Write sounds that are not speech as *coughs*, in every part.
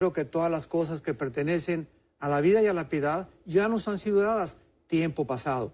Creo que todas las cosas que pertenecen a la vida y a la piedad ya nos han sido dadas tiempo pasado.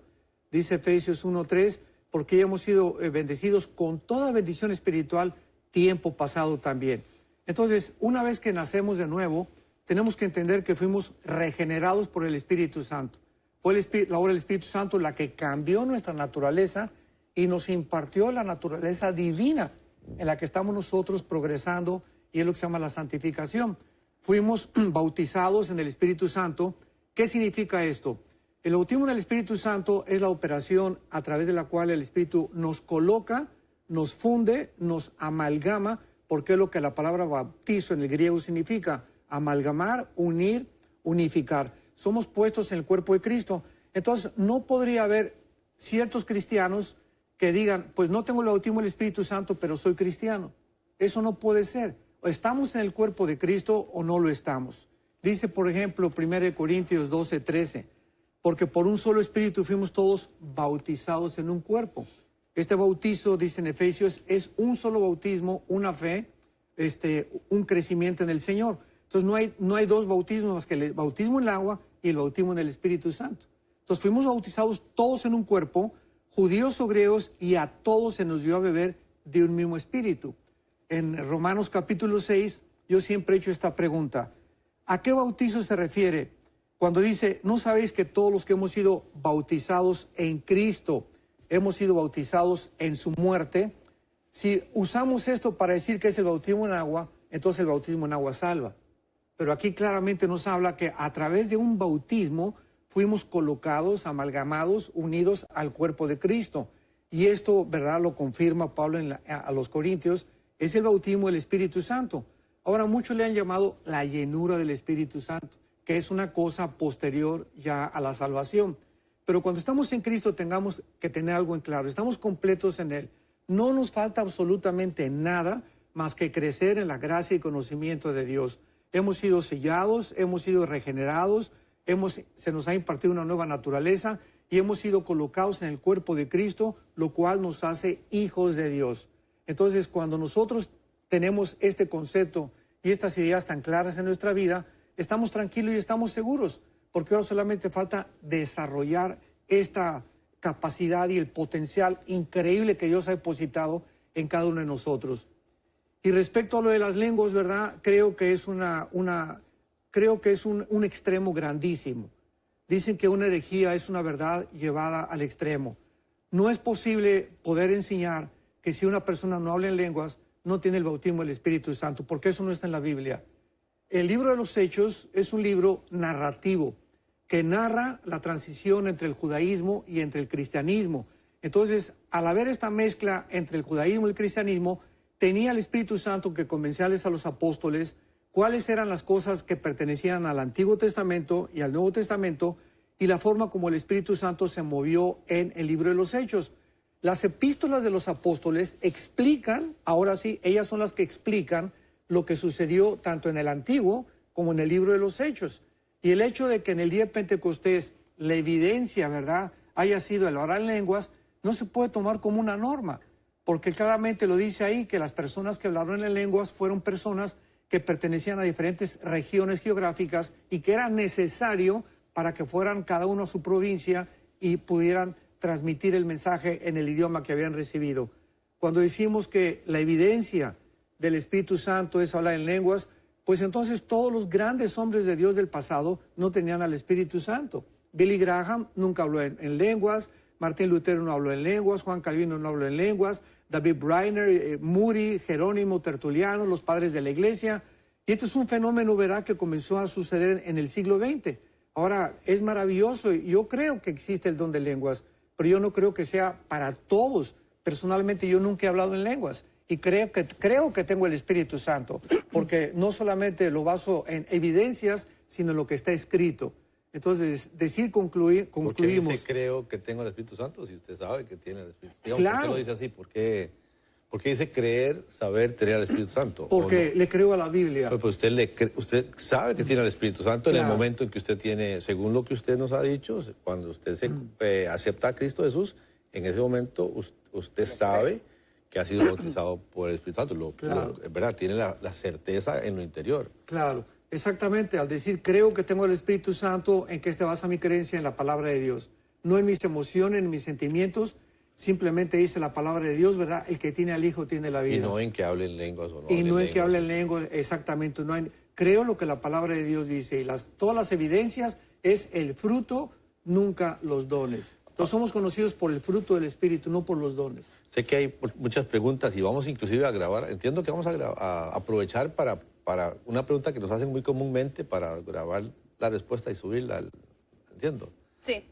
Dice Efesios 1.3, porque ya hemos sido eh, bendecidos con toda bendición espiritual tiempo pasado también. Entonces, una vez que nacemos de nuevo, tenemos que entender que fuimos regenerados por el Espíritu Santo. Fue el, la obra del Espíritu Santo la que cambió nuestra naturaleza y nos impartió la naturaleza divina en la que estamos nosotros progresando y es lo que se llama la santificación fuimos *clears throat* bautizados en el Espíritu Santo. ¿Qué significa esto? El bautismo del Espíritu Santo es la operación a través de la cual el Espíritu nos coloca, nos funde, nos amalgama, porque es lo que la palabra bautizo en el griego significa, amalgamar, unir, unificar. Somos puestos en el cuerpo de Cristo. Entonces, no podría haber ciertos cristianos que digan, pues no tengo el bautismo del Espíritu Santo, pero soy cristiano. Eso no puede ser. ¿Estamos en el cuerpo de Cristo o no lo estamos? Dice, por ejemplo, 1 Corintios 12, 13, porque por un solo espíritu fuimos todos bautizados en un cuerpo. Este bautizo, dice en Efesios, es un solo bautismo, una fe, este, un crecimiento en el Señor. Entonces no hay, no hay dos bautismos más que el bautismo en el agua y el bautismo en el Espíritu Santo. Entonces fuimos bautizados todos en un cuerpo, judíos o griegos, y a todos se nos dio a beber de un mismo espíritu en Romanos capítulo 6, yo siempre he hecho esta pregunta. ¿A qué bautizo se refiere cuando dice, no sabéis que todos los que hemos sido bautizados en Cristo, hemos sido bautizados en su muerte? Si usamos esto para decir que es el bautismo en agua, entonces el bautismo en agua salva. Pero aquí claramente nos habla que a través de un bautismo fuimos colocados, amalgamados, unidos al cuerpo de Cristo. Y esto, ¿verdad? Lo confirma Pablo a los Corintios es el bautismo del Espíritu Santo. Ahora muchos le han llamado la llenura del Espíritu Santo, que es una cosa posterior ya a la salvación. Pero cuando estamos en Cristo tengamos que tener algo en claro, estamos completos en Él. No nos falta absolutamente nada más que crecer en la gracia y conocimiento de Dios. Hemos sido sellados, hemos sido regenerados, hemos, se nos ha impartido una nueva naturaleza y hemos sido colocados en el cuerpo de Cristo, lo cual nos hace hijos de Dios. Entonces, cuando nosotros tenemos este concepto y estas ideas tan claras en nuestra vida, estamos tranquilos y estamos seguros, porque ahora solamente falta desarrollar esta capacidad y el potencial increíble que Dios ha depositado en cada uno de nosotros. Y respecto a lo de las lenguas, ¿verdad? Creo que es, una, creo que es un, un extremo grandísimo. Dicen que una herejía es una verdad llevada al extremo. No es posible poder enseñar que si una persona no habla en lenguas, no tiene el bautismo del Espíritu Santo, porque eso no está en la Biblia. El libro de los Hechos es un libro narrativo que narra la transición entre el judaísmo y entre el cristianismo. Entonces, al haber esta mezcla entre el judaísmo y el cristianismo, tenía el Espíritu Santo que convencerles a los apóstoles cuáles eran las cosas que pertenecían al Antiguo Testamento y al Nuevo Testamento y la forma como el Espíritu Santo se movió en el libro de los Hechos. Las epístolas de los apóstoles explican, ahora sí, ellas son las que explican lo que sucedió tanto en el Antiguo como en el libro de los Hechos. Y el hecho de que en el día de Pentecostés la evidencia, ¿verdad?, haya sido el hablar en lenguas, no se puede tomar como una norma, porque claramente lo dice ahí que las personas que hablaron en lenguas fueron personas que pertenecían a diferentes regiones geográficas y que era necesario para que fueran cada uno a su provincia y pudieran transmitir el mensaje en el idioma que habían recibido. Cuando decimos que la evidencia del Espíritu Santo es hablar en lenguas, pues entonces todos los grandes hombres de Dios del pasado no tenían al Espíritu Santo. Billy Graham nunca habló en, lenguas, Martín Lutero no habló en lenguas, Juan Calvino no habló en lenguas, David Briner, eh, Muri, Jerónimo, Tertuliano, los padres de la iglesia. Y esto es un fenómeno, ¿verdad?, que comenzó a suceder en, el siglo XX. Ahora, es maravilloso, yo creo que existe el don de lenguas, pero yo no creo que sea para todos. Personalmente yo nunca he hablado en lenguas y creo que, creo que tengo el Espíritu Santo, porque no solamente lo baso en evidencias, sino en lo que está escrito. Entonces, decir concluir, concluimos. ¿Por qué creo que tengo el Espíritu Santo si usted sabe que tiene el Espíritu Santo? Claro. lo dice así? ¿Por qué? Porque dice creer, saber, tener al Espíritu Santo. Porque le creo a la Biblia. Pues, pues usted, le usted sabe que tiene al Espíritu Santo en el momento en que usted tiene, según lo que usted nos ha dicho, cuando usted se, mm. eh, acepta a Cristo Jesús, en ese momento usted, sabe que ha sido *coughs* bautizado por el Espíritu Santo. Lo, ¿verdad? Tiene la, la certeza en lo interior. Claro, exactamente. Al decir creo que tengo el Espíritu Santo, ¿en qué se este basa mi creencia? En la palabra de Dios. No en mis emociones, en mis sentimientos, Simplemente dice la palabra de Dios, ¿verdad? El que tiene al Hijo tiene la vida. Y no en que hablen lenguas o no. Y no en que que hablen lenguas, exactamente. No creo lo que la palabra de Dios dice. Y las, todas las evidencias es el fruto, nunca los dones. No somos conocidos por el fruto del Espíritu, no por los dones. Sé que hay muchas preguntas y vamos inclusive a grabar, entiendo que vamos a, aprovechar para, para una pregunta que nos hacen muy comúnmente para grabar la respuesta y subirla, entiendo. Sí,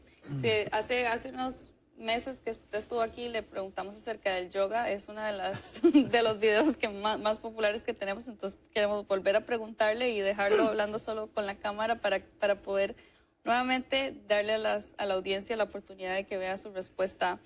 hace, hace unos meses que estuvo aquí le preguntamos acerca del yoga. Es una de, las, *laughs* de los videos que más, populares que tenemos, entonces queremos volver a preguntarle y dejarlo *clears throat* hablando solo con la cámara para, para poder nuevamente darle a, las, a la audiencia la oportunidad de que vea su respuesta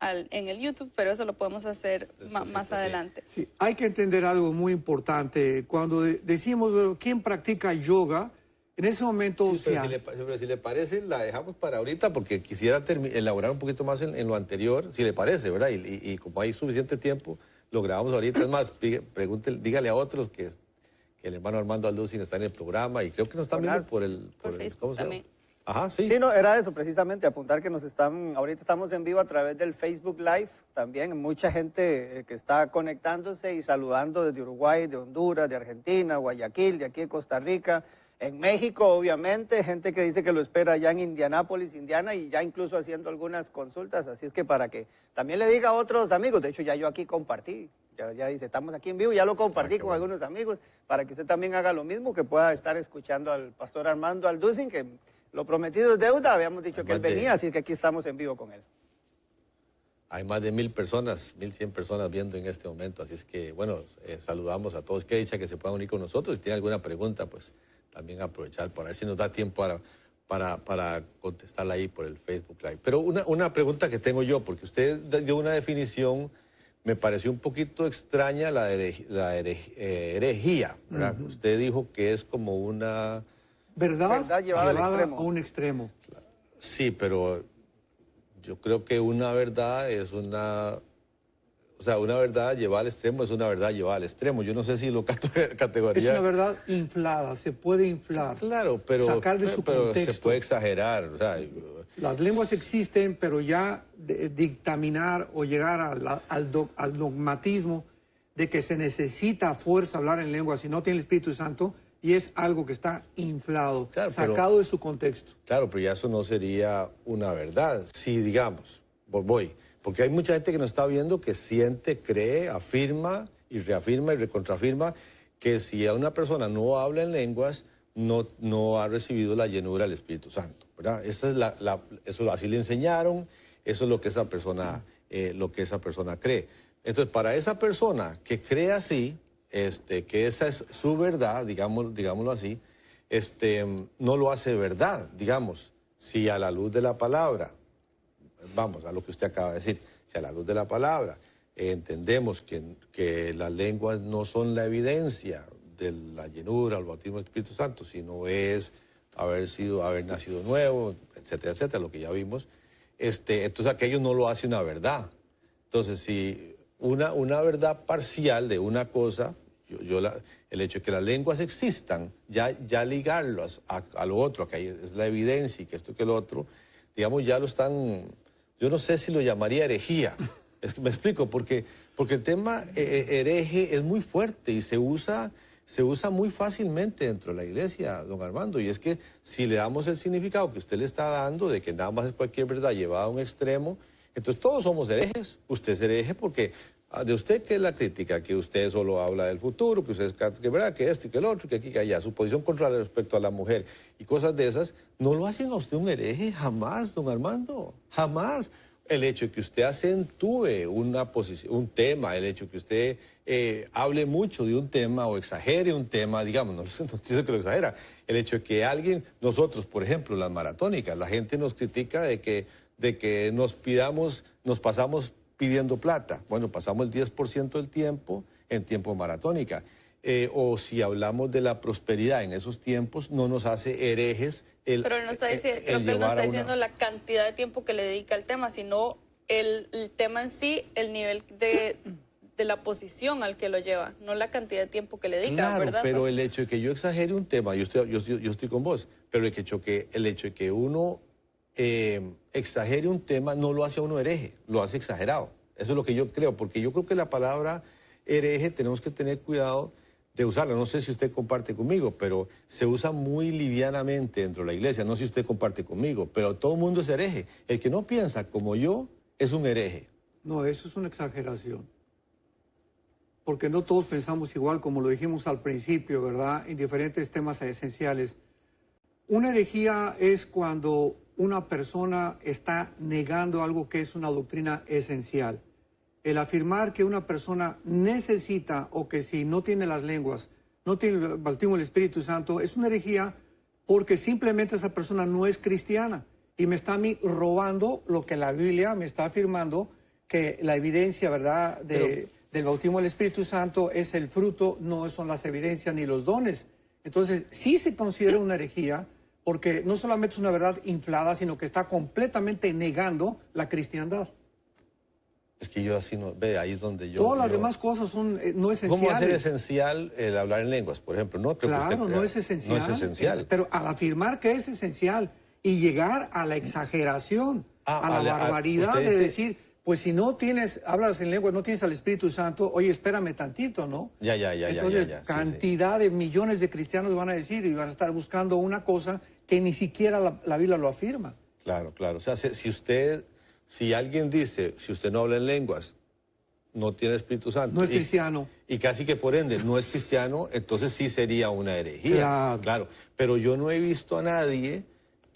al, en el YouTube, pero eso lo podemos hacer más adelante. Sí, hay que entender algo muy importante. Cuando decimos quién practica yoga, en ese momento, o sea, si le, parece, la dejamos para ahorita porque quisiera elaborar un poquito más en, lo anterior, si le parece, ¿verdad? Y, como hay suficiente tiempo, lo grabamos ahorita. Es más, pregúntele, dígale a otros que, que, el hermano Armando Alducin está en el programa y creo que nos están viendo por el... Por, Facebook Ajá, sí. Sí, no, era eso precisamente, apuntar que nos están, ahorita estamos en vivo a través del Facebook Live también, mucha gente eh, que está conectándose y saludando desde Uruguay, de Honduras, de Argentina, Guayaquil, de aquí de Costa Rica en México, obviamente, gente que dice que lo espera ya en Indianápolis, Indiana, y ya incluso haciendo algunas consultas. Así es que para que también le diga a otros amigos, de hecho ya yo aquí compartí, ya, dice, estamos aquí en vivo, ya lo compartí ah, con algunos amigos, para que usted también haga lo mismo, que pueda estar escuchando al pastor Armando Alducin, que lo prometido es deuda, habíamos dicho que él venía, así que aquí estamos en vivo con él. Hay más de mil personas, mil cien personas viendo en este momento, así es que, bueno, eh, saludamos a todos. Qué dicha que se puedan unir con nosotros. Si tiene alguna pregunta, pues también aprovechar para ver si nos da tiempo para, para, contestarla ahí por el Facebook Live. Pero una, pregunta que tengo yo, porque usted dio una definición, me pareció un poquito extraña la, la eh, herejía. Usted dijo que es como una... ¿Verdad? llevada, a un extremo. Sí, pero yo creo que una verdad es una o sea, una verdad llevada al extremo es una verdad llevada al extremo. Yo no sé si lo *laughs* categoría... Es una verdad inflada, se puede inflar. Claro, pero, sacar de su contexto. se puede exagerar. Las lenguas existen, pero ya dictaminar o llegar al, dogmatismo de que se necesita fuerza hablar en lengua si no tiene el Espíritu Santo, y es algo que está inflado, sacado de su contexto. Claro, pero ya eso no sería una verdad. Si, digamos, voy, porque hay mucha gente que nos está viendo que siente, cree, afirma y reafirma y recontrafirma que si a una persona no habla en lenguas, no, no ha recibido la llenura del Espíritu Santo. ¿verdad? Esa es eso, así le enseñaron, eso es lo que esa persona, eh, lo que esa persona cree. Entonces, para esa persona que cree así, este, que esa es su verdad, digamos, digámoslo así, este, no lo hace verdad, digamos, si a la luz de la palabra vamos a lo que usted acaba de decir, si a la luz de la palabra entendemos que, las lenguas no son la evidencia de la llenura, el bautismo del Espíritu Santo, sino es haber sido, haber nacido nuevo, etcétera, etcétera, lo que ya vimos. Este, entonces aquello no lo hace una verdad. Entonces, si una, una verdad parcial de una cosa, yo, el hecho de que las lenguas existan, ya, ya ligarlas a, lo otro, que es la evidencia y que esto que lo otro, digamos, ya lo están yo no sé si lo llamaría herejía. *laughs* me explico, porque, porque el tema eh, eh, hereje es muy fuerte y se usa, se usa muy fácilmente dentro de la iglesia, don Armando. Y es que si le damos el significado que usted le está dando de que nada más es cualquier verdad llevada a un extremo, entonces todos somos herejes. Usted es hereje porque Ah, de usted qué es la crítica, que usted solo habla del futuro, que usted es que, ¿verdad? que esto y que el otro, que aquí que allá, su posición contraria respecto a la mujer y cosas de esas, no lo hacen a usted un hereje jamás, don Armando, jamás. El hecho de que usted acentúe una posición, un tema, el hecho que usted eh, hable mucho de un tema o exagere un tema, digamos, *laughs* no, no dice que lo exagera, el hecho de que alguien, nosotros, por ejemplo, las maratónicas, la gente nos critica de que, de que nos pidamos, nos pasamos pidiendo plata. Bueno, pasamos el 10% del tiempo en tiempo maratónica. Eh, o si hablamos de la prosperidad en esos tiempos, no nos hace herejes el... Pero él no está eh, diciendo, no está diciendo la cantidad de tiempo que le dedica al tema, sino el, tema en sí, el nivel de, de, la posición al que lo lleva, no la cantidad de tiempo que le dedica, claro, pero pues el hecho de que yo exagere un tema, yo estoy, yo, estoy con vos, pero el, que el hecho de que uno eh, exagere un tema no lo hace a uno hereje, lo hace exagerado. Eso es lo que yo creo, porque yo creo que la palabra hereje tenemos que tener cuidado de usarla. No sé si usted comparte conmigo, pero se usa muy livianamente dentro de la iglesia. No sé si usted comparte conmigo, pero todo el mundo es hereje. El que no piensa como yo es un hereje. No, eso es una exageración. Porque no todos pensamos igual, como lo dijimos al principio, ¿verdad? En diferentes temas esenciales. Una herejía es cuando una persona está negando algo que es una doctrina esencial. El afirmar que una persona necesita o que si no tiene las lenguas, no tiene el bautismo del Espíritu Santo, es una herejía porque simplemente esa persona no es cristiana y me está a mí robando lo que la Biblia me está afirmando, que la evidencia, ¿verdad?, del bautismo del Espíritu Santo es el fruto, no son las evidencias ni los dones. Entonces, si se considera una herejía porque no solamente es una verdad inflada, sino que está completamente negando la cristiandad. Es que yo así no ve, ahí es donde yo. Todas las demás cosas son eh, no esenciales. ¿Cómo esencial el hablar en lenguas, por ejemplo? No, claro, no es esencial. No es esencial. Eh, pero al afirmar que es esencial y llegar a la exageración, ah, a la ah, barbaridad de decir, pues si no tienes, hablas en lenguas, no tienes al Espíritu Santo, oye, espérame tantito, ¿no? Ya, ya, ya, Entonces, ya, cantidad de millones de cristianos van a decir y van a estar buscando una cosa que ni siquiera la, la Biblia lo afirma. Claro, claro. O sea, si usted, si alguien dice, si usted no habla en lenguas, no tiene Espíritu Santo. No es cristiano. Y, casi que por ende no es cristiano, entonces sí sería una herejía. Claro. claro. Pero yo no he visto a nadie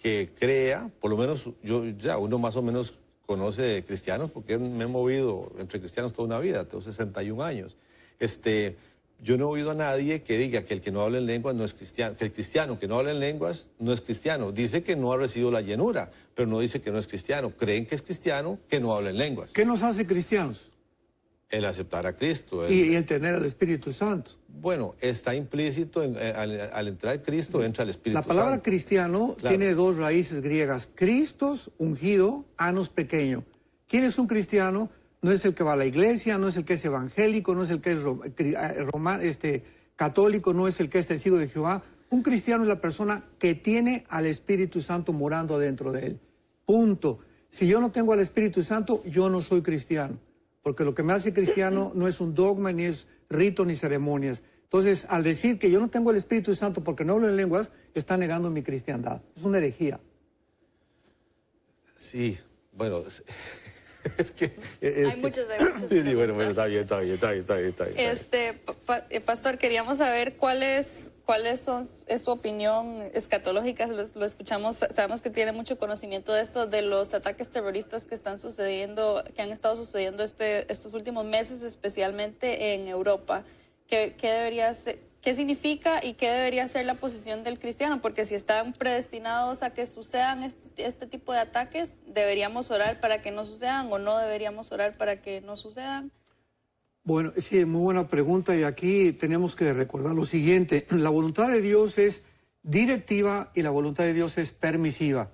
que crea, por lo menos yo ya uno más o menos conoce cristianos, porque me he movido entre cristianos toda una vida, tengo 61 años. Este, yo no he oído a nadie que diga que el que no habla en lenguas no es cristiano, que el cristiano que no habla en lenguas no es cristiano. Dice que no ha recibido la llenura, pero no dice que no es cristiano. Creen que es cristiano que no habla en lenguas. ¿Qué nos hace cristianos? El aceptar a Cristo. Y, el tener al Espíritu Santo. Bueno, está implícito eh, al, entrar entrar Cristo, entra el Espíritu Santo. La palabra cristiano tiene dos raíces griegas. Cristos, ungido, anos, pequeño. ¿Quién es un cristiano? no es el que va a la iglesia, no es el que es evangélico, no es el que es ah, este, católico, no es el que es testigo de Jehová. Un cristiano es la persona que tiene al Espíritu Santo morando adentro de él. Punto. Si yo no tengo al Espíritu Santo, yo no soy cristiano. Porque lo que me hace cristiano no es un dogma, ni es rito, ni ceremonias. Entonces, al decir que yo no tengo el Espíritu Santo porque no hablo en lenguas, está negando mi cristiandad. Es una herejía. Sí, bueno, *laughs* hay muchos, hay *clears throat* muchos. Sí, sí, bueno, bueno, está bien, está bien, está bien, está bien. Este, eh, pastor, queríamos saber cuál es, su opinión escatológica. Lo, escuchamos, sabemos que tiene mucho conocimiento de esto, de los ataques terroristas que están sucediendo, que han estado sucediendo este, estos últimos meses, especialmente en Europa. ¿Qué, qué debería ser? ¿Qué significa y qué debería ser la posición del cristiano? Porque si están predestinados a que sucedan este, tipo de ataques, ¿deberíamos orar para que no sucedan o no deberíamos orar para que no sucedan? Bueno, sí, es muy buena pregunta y aquí tenemos que recordar lo siguiente. *clears throat* La voluntad de Dios es directiva y la voluntad de Dios es permisiva.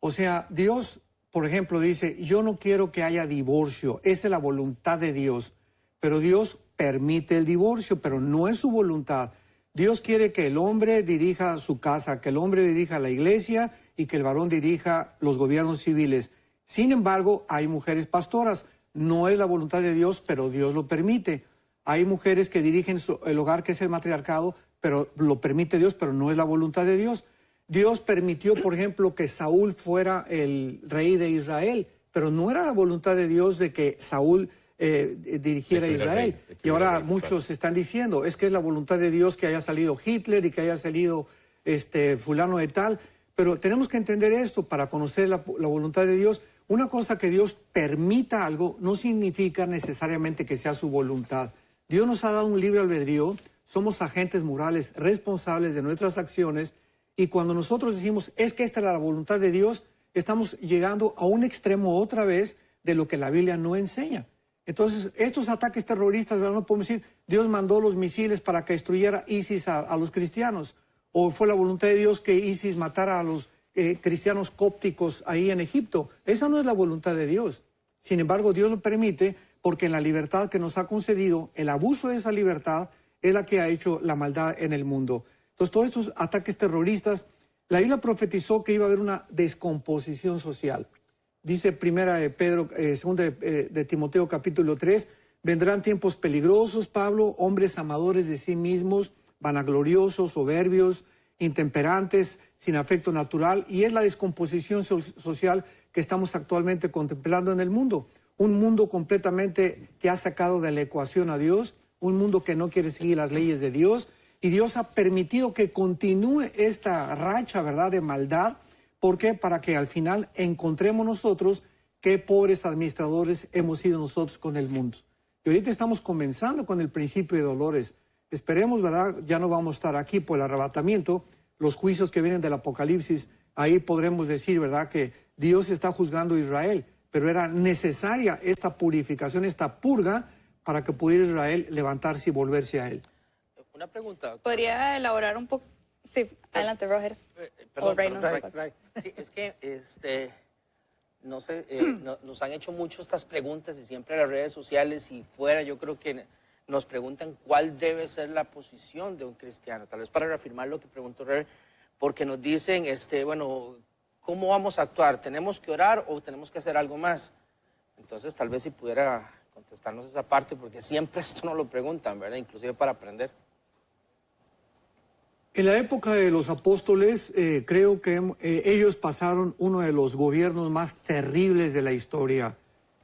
O sea, Dios, por ejemplo, dice, yo no quiero que haya divorcio, esa es la voluntad de Dios, pero Dios permite el divorcio, pero no es su voluntad. Dios quiere que el hombre dirija su casa, que el hombre dirija la iglesia y que el varón dirija los gobiernos civiles. Sin embargo, hay mujeres pastoras. No es la voluntad de Dios, pero Dios lo permite. Hay mujeres que dirigen el hogar, que es el matriarcado, pero lo permite Dios, pero no es la voluntad de Dios. Dios permitió, por ejemplo, que Saúl fuera el rey de Israel, pero no era la voluntad de Dios de que Saúl eh, dirigiera a Israel. y ahora muchos están diciendo, es que es la voluntad de Dios que haya salido Hitler y que haya salido este, fulano de tal. Pero tenemos que entender esto para conocer la, voluntad de Dios. Una cosa que Dios permita algo no significa necesariamente que sea su voluntad. Dios nos ha dado un libre albedrío, somos agentes morales responsables de nuestras acciones y cuando nosotros decimos es que esta era la voluntad de Dios, estamos llegando a un extremo otra vez de lo que la Biblia no enseña. Entonces, estos ataques terroristas, ¿verdad? no podemos decir, Dios mandó los misiles para que destruyera ISIS a, los cristianos, o fue la voluntad de Dios que ISIS matara a los eh, cristianos cópticos ahí en Egipto. Esa no es la voluntad de Dios. Sin embargo, Dios lo permite porque en la libertad que nos ha concedido, el abuso de esa libertad es la que ha hecho la maldad en el mundo. Entonces, todos estos ataques terroristas, la Biblia profetizó que iba a haber una descomposición social dice primera de Pedro, eh, segunda de, eh, de Timoteo capítulo 3, vendrán tiempos peligrosos, Pablo, hombres amadores de sí mismos, vanagloriosos, soberbios, intemperantes, sin afecto natural, y es la descomposición social que estamos actualmente contemplando en el mundo. Un mundo completamente que ha sacado de la ecuación a Dios, un mundo que no quiere seguir las leyes de Dios, y Dios ha permitido que continúe esta racha, ¿verdad?, de maldad, ¿Por qué? Para que al final encontremos nosotros qué pobres administradores hemos sido nosotros con el mundo. Y ahorita estamos comenzando con el principio de dolores. Esperemos, ¿verdad? Ya no vamos a estar aquí por el arrebatamiento, los juicios que vienen del Apocalipsis. Ahí podremos decir, ¿verdad?, que Dios está juzgando a Israel, pero era necesaria esta purificación, esta purga, para que pudiera Israel levantarse y volverse a Él. Una pregunta. ¿Podría elaborar un poco? Sí, adelante, Roger. Eh, eh, perdón, Sí, es que este, no sé, eh, *clears throat* nos han hecho mucho estas preguntas y siempre en las redes sociales y fuera, yo creo que nos preguntan cuál debe ser la posición de un cristiano. Tal vez para reafirmar lo que preguntó Roger, porque nos dicen, este, bueno, ¿cómo vamos a actuar? ¿Tenemos que orar o tenemos que hacer algo más? Entonces, tal vez si pudiera contestarnos esa parte, porque siempre *laughs* esto nos lo preguntan, ¿verdad? Inclusive para aprender. En la época de los apóstoles, eh, creo que eh, ellos pasaron uno de los gobiernos más terribles de la historia,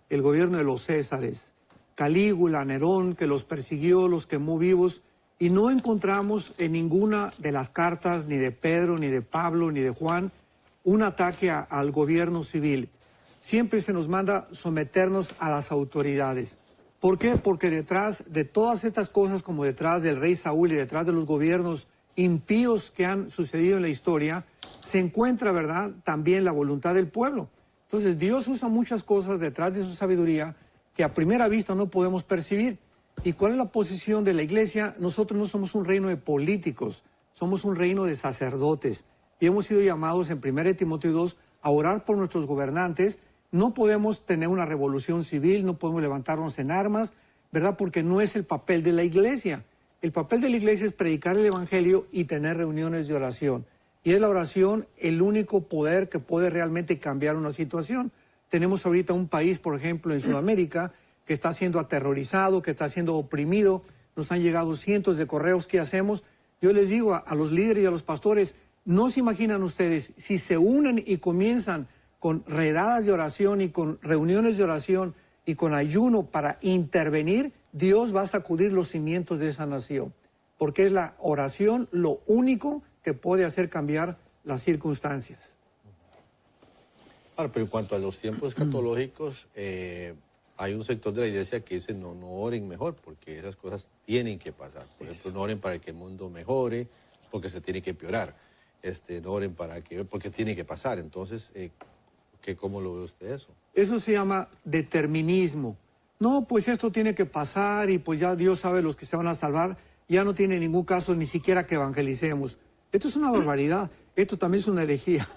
el gobierno de los Césares. Calígula, Nerón, que los persiguió, los quemó vivos, y no encontramos en ninguna de las cartas, ni de Pedro, ni de Pablo, ni de Juan, un ataque al gobierno civil. Siempre se nos manda someternos a las autoridades. ¿Por qué? Porque detrás de todas estas cosas, como detrás del rey Saúl y detrás de los gobiernos impíos que han sucedido en la historia, se encuentra, ¿verdad?, también la voluntad del pueblo. Entonces Dios usa muchas cosas detrás de su sabiduría que a primera vista no podemos percibir. ¿Y cuál es la posición de la iglesia? Nosotros no somos un reino de políticos, somos un reino de sacerdotes. Y hemos sido llamados en 1 Timoteo 2 a orar por nuestros gobernantes. No podemos tener una revolución civil, no podemos levantarnos en armas, ¿verdad? Porque no es el papel de la iglesia. El papel de la iglesia es predicar el Evangelio y tener reuniones de oración. Y es la oración el único poder que puede realmente cambiar una situación. Tenemos ahorita un país, por ejemplo, en Sudamérica, que está siendo aterrorizado, que está siendo oprimido. Nos han llegado cientos de correos. ¿Qué hacemos? Yo les digo a, a los líderes y a los pastores, no se imaginan ustedes, si se unen y comienzan con redadas de oración y con reuniones de oración y con ayuno para intervenir, Dios va a sacudir los cimientos de esa nación, porque es la oración lo único que puede hacer cambiar las circunstancias. pero en cuanto a los tiempos escatológicos, *clears throat* eh, hay un sector de la iglesia que dice no, no oren mejor, porque esas cosas tienen que pasar. Por ejemplo, no oren para que el mundo mejore, porque se tiene que peorar. Este, no oren para que, porque tiene que pasar. Entonces, eh, ¿qué, ¿cómo lo ve usted eso? Eso se llama determinismo no, pues esto tiene que pasar y pues ya Dios sabe los que se van a salvar, ya no tiene ningún caso ni siquiera que evangelicemos. Esto es una barbaridad, esto también es una herejía,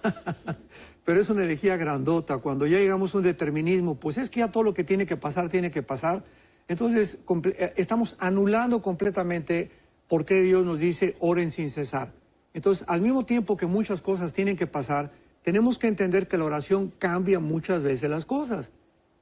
*laughs* pero es una herejía grandota. Cuando ya llegamos a un determinismo, pues es que ya todo lo que tiene que pasar, tiene que pasar. Entonces eh, estamos anulando completamente por qué Dios nos dice oren sin cesar. Entonces, al mismo tiempo que muchas cosas tienen que pasar, tenemos que entender que la oración cambia muchas veces las cosas.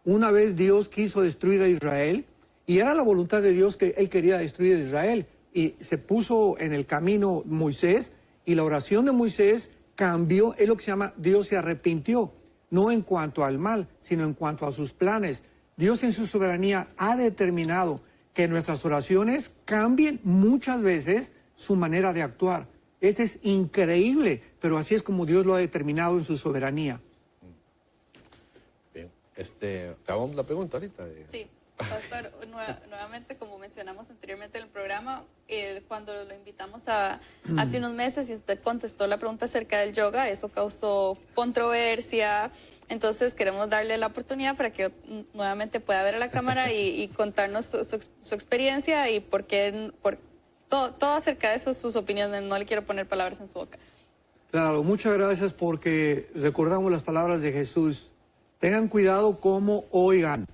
Una vez Dios quiso destruir a Israel y era la voluntad de Dios que él quería destruir a Israel y se puso en el camino Moisés y la oración de Moisés cambió, es lo que se llama Dios se arrepintió, no en cuanto al mal, sino en cuanto a sus planes. Dios en su soberanía ha determinado que nuestras oraciones cambien muchas veces su manera de actuar. Esto es increíble, pero así es como Dios lo ha determinado en su soberanía. Este, acabamos la pregunta ahorita. Eh. Sí. Pastor, nuevamente, como mencionamos anteriormente en el programa, cuando lo invitamos hace unos meses y usted contestó la pregunta acerca del yoga, eso causó controversia. Entonces queremos darle la oportunidad para que nuevamente pueda ver a la cámara y, contarnos su, experiencia y por qué, por, todo, todo acerca de eso, sus opiniones. No le quiero poner palabras en su boca. Claro, muchas gracias porque recordamos las palabras de Jesús Tengan cuidado cómo oigan.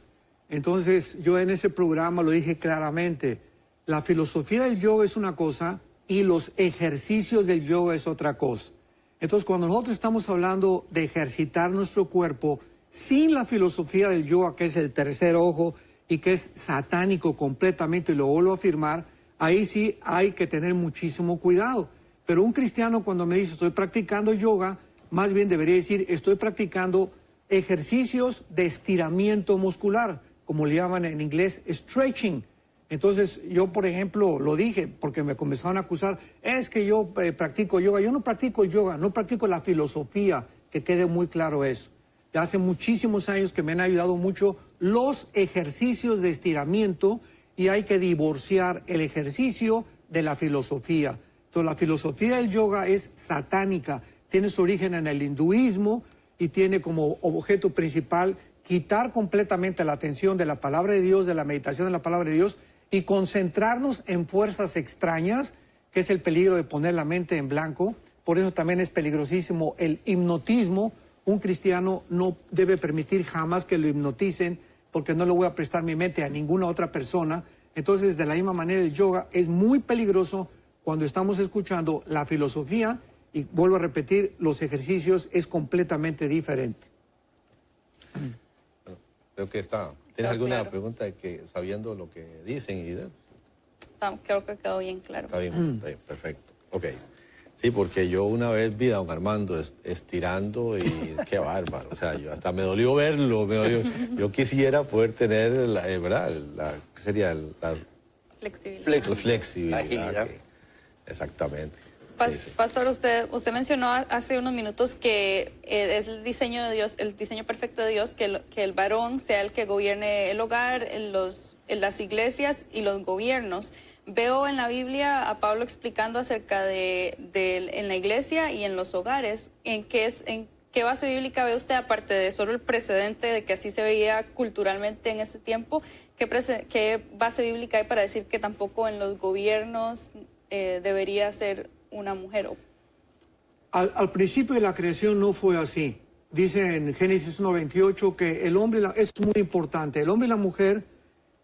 Entonces, yo en ese programa lo dije claramente, la filosofía del yoga es una cosa y los ejercicios del yoga es otra cosa. Entonces, cuando nosotros estamos hablando de ejercitar nuestro cuerpo sin la filosofía del yoga, que es el tercer ojo y que es satánico completamente, y lo vuelvo a afirmar, ahí sí hay que tener muchísimo cuidado. Pero un cristiano cuando me dice estoy practicando yoga, más bien debería decir estoy practicando ejercicios de estiramiento muscular, como le llaman en inglés stretching. Entonces, yo, por ejemplo, lo dije porque me comenzaron a acusar, es que yo eh, practico yoga. Yo no practico yoga, no practico la filosofía, que quede muy claro eso. hace muchísimos años que me han ayudado mucho los ejercicios de estiramiento y hay que divorciar el ejercicio de la filosofía. Entonces, la filosofía del yoga es satánica, tiene su origen en el hinduismo, y tiene como objeto principal quitar completamente la atención de la palabra de Dios, de la meditación de la palabra de Dios y concentrarnos en fuerzas extrañas, que es el peligro de poner la mente en blanco. Por eso también es peligrosísimo el hipnotismo. Un cristiano no debe permitir jamás que lo hipnoticen porque no le voy a prestar mi mente a ninguna otra persona. Entonces, de la misma manera, el yoga es muy peligroso cuando estamos escuchando la filosofía y vuelvo a repetir, los ejercicios es completamente diferente. Creo que está. ¿Tienes alguna pregunta sabiendo lo que dicen y Sam, creo que quedó bien claro. Está bien, perfecto. Ok. Sí, porque yo una vez vi a don Armando estirando y *laughs* qué bárbaro. O sea, yo hasta me dolió verlo. Me dolió. Yo quisiera poder tener, la, eh, ¿verdad? sería? La flexibilidad. Flexibilidad. exactamente. Pastor, usted, mencionó hace unos minutos que eh, es el diseño de Dios, el diseño perfecto de Dios, que el, varón sea el que gobierne el hogar, las iglesias y los gobiernos. Veo en la Biblia a Pablo explicando acerca de, en la iglesia y en los hogares, en qué es, en ¿Qué base bíblica ve usted, aparte de solo el precedente de que así se veía culturalmente en ese tiempo? ¿Qué, base bíblica hay para decir que tampoco en los gobiernos eh, debería ser una mujer. Al, al principio de la creación no fue así. Dice en Génesis 1.28 que el hombre, es muy importante, el hombre y la mujer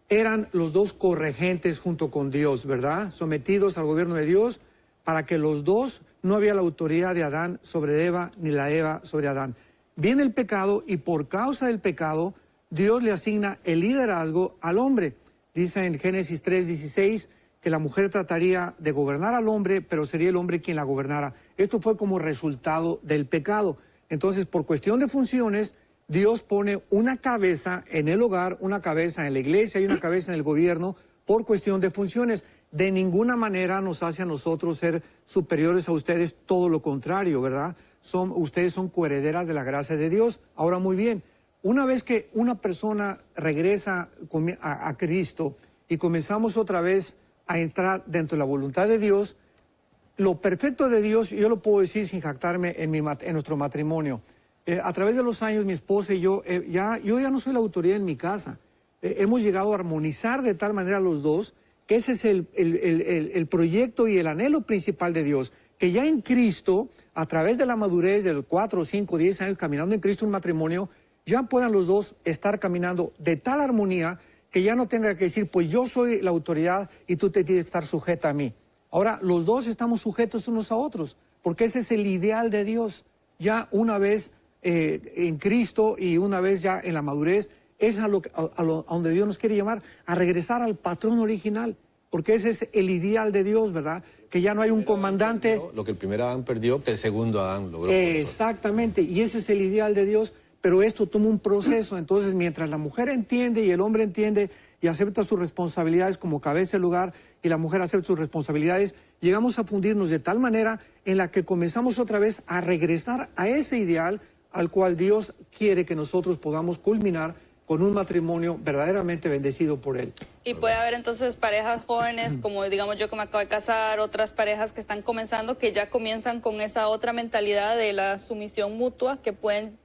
eran los dos corregentes junto con Dios, ¿verdad? Sometidos al gobierno de Dios para que los dos no había la autoridad de Adán sobre Eva ni la Eva sobre Adán. Viene el pecado y por causa del pecado Dios le asigna el liderazgo al hombre. Dice en Génesis 3:16, la mujer trataría de gobernar al hombre, pero sería el hombre quien la gobernara. Esto fue como resultado del pecado. Entonces, por cuestión de funciones, Dios pone una cabeza en el hogar, una cabeza en la iglesia y una cabeza en el gobierno por cuestión de funciones. De ninguna manera nos hace a nosotros ser superiores a ustedes, todo lo contrario, ¿verdad? Son, ustedes son coherederas de la gracia de Dios. Ahora muy bien, una vez que una persona regresa a, a Cristo y comenzamos otra vez a entrar dentro de la voluntad de Dios. Lo perfecto de Dios, yo lo puedo decir sin jactarme en, nuestro matrimonio. Eh, a través de los años, mi esposa y yo, eh, ya, yo ya no soy la autoridad en mi casa. Eh, hemos llegado a armonizar de tal manera los dos que ese es el, proyecto y el anhelo principal de Dios. Que ya en Cristo, a través de la madurez de los 4, 5, 10 años caminando en Cristo un matrimonio, ya puedan los dos estar caminando de tal armonía que ya no tenga que decir, pues yo soy la autoridad y tú te tienes que estar sujeta a mí. Ahora, los dos estamos sujetos unos a otros, porque ese es el ideal de Dios. Ya una vez eh, en Cristo y una vez ya en la madurez, es a, lo, donde Dios nos quiere llamar, a regresar al patrón original, porque ese es el ideal de Dios, ¿verdad? Que ya no hay un comandante. lo que el primer Adán perdió, que el segundo Adán logró. Exactamente, y ese es el ideal de Dios pero esto toma un proceso. Entonces, mientras la mujer entiende y el hombre entiende y acepta sus responsabilidades como cabeza de lugar y la mujer acepta sus responsabilidades, llegamos a fundirnos de tal manera en la que comenzamos otra vez a regresar a ese ideal al cual Dios quiere que nosotros podamos culminar con un matrimonio verdaderamente bendecido por Él. Y puede haber entonces parejas jóvenes, mm. como digamos yo que me acabo de casar, otras parejas que están comenzando, que ya comienzan con esa otra mentalidad de la sumisión mutua, que pueden